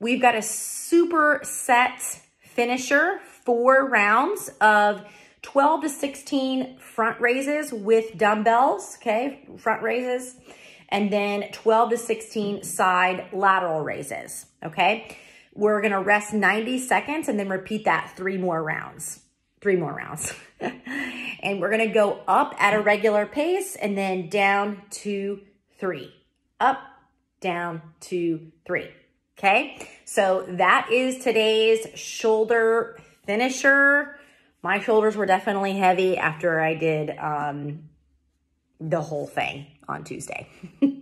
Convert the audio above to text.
We've got a super set finisher, four rounds of 12 to 16 front raises with dumbbells, okay, front raises, and then 12 to 16 side lateral raises, okay? We're gonna rest 90 seconds and then repeat that three more rounds, three more rounds. and we're gonna go up at a regular pace and then down to three, up, down, two, three. Okay, so that is today's shoulder finisher. My shoulders were definitely heavy after I did um, the whole thing on Tuesday.